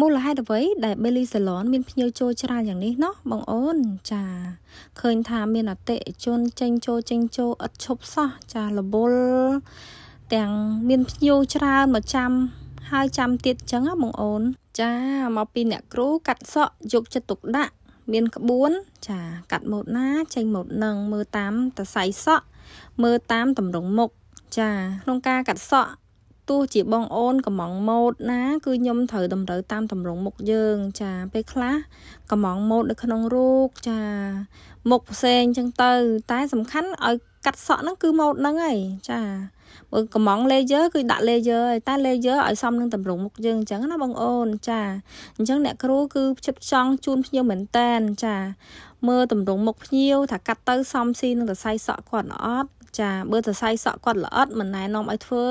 មូលហេតុអ្វីដែល Belly Salon មានភ្ញៀវចូលច្រើនយ៉ាងនេះណោះបងអូន ចាឃើញថាមានអតិជនចេញចូលចេញចូលឥតឈប់សោះចាលបុលទាំងមានភ្ញៀវច្រើនមកចាំហើយចាំទៀតចឹងបងអូនចាមកពីអ្នកគ្រូកាត់សក់យកចិត្តទុកដាក់មានក្បួនចាកាត់ម៉ូតណាចេញម៉ូតនឹងមើលតាមតសៃសក់មើលតាមតម្រងមុខចាក្នុងការកាត់សក់ទោះជាបងអូនកំងម៉ូត ណា គឺខ្ញុំត្រូវតម្រូវតាមតម្រងមុខយើងចាពេលខ្លះកំងម៉ូតនៅក្នុងរូបចាមុខផ្សេងចឹងទៅ តែសំខាន់ឲ្យកាត់សក់ហ្នឹងគឺម៉ូតហ្នឹងហើយចាបើកំង layer គឺដាក់ layer ហើយតែ layer ឲ្យសមនឹងតម្រងមុខយើងអញ្ចឹងណាបងអូន ចាអញ្ចឹងអ្នកគ្រូគឺផ្ចិតចង់ជូនភ្ញៀវមែនតែនចាមើលតម្រងមុខភ្ញៀវថាកាត់ទៅសមស៊ីនឹងរសៃសក់គាត់អត់ចាបើសរសៃសក់គាត់ល្អិតមិនណែនាំឲ្យធ្វើ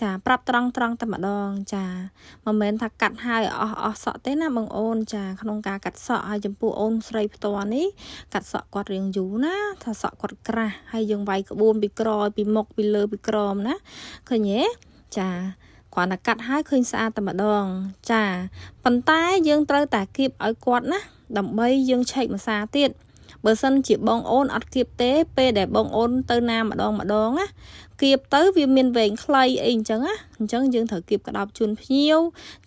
ចា ប្រាប់ត្រង់ត្រង់តែម្ដង ចាមិនមែនថាកាត់ហើយអស់អស់សក់ទេ ណាបងអូនចាក្នុងការកាត់សក់ហើយចំពោះអូនស្រីផ្ទាល់នេះកាត់សក់គាត់រៀងយូរណាថាសក់គាត់ក្រាស់ហើយយើងវាយក្បួនពីក្រោយពីមុខពីលើពីក្រោមណាឃើញទេចាគ្រាន់តែកាត់ហើយឃើញស្អាតតែម្ដង ចាប៉ុន្តែយើងត្រូវតែគៀបឲ្យគាត់ណាដើម្បីយើងឆែកម្សាទៀតបើសិនជាបងអូនអត់គៀបទេពេលដែលបងអូនទៅណាម្ដងម្ដងណាគៀបទៅវាមានវែងខ្លីអីអញ្ចឹងណាអញ្ចឹងយើងត្រូវគៀបក្តោបជូនភ្ញៀវ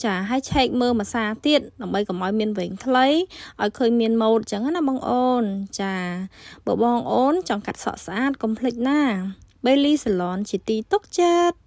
ចាហើយឆែកមើលមួយសាទៀតដើម្បីកុំឲ្យមានវែងខ្លីឲ្យឃើញមានម៉ូដអញ្ចឹងណាបងអូនចាបើបងអូន ចង់កាត់សក់ស្អាតកុំភ្លេចណា Bailey Salon ជាទីទុកចិត្ត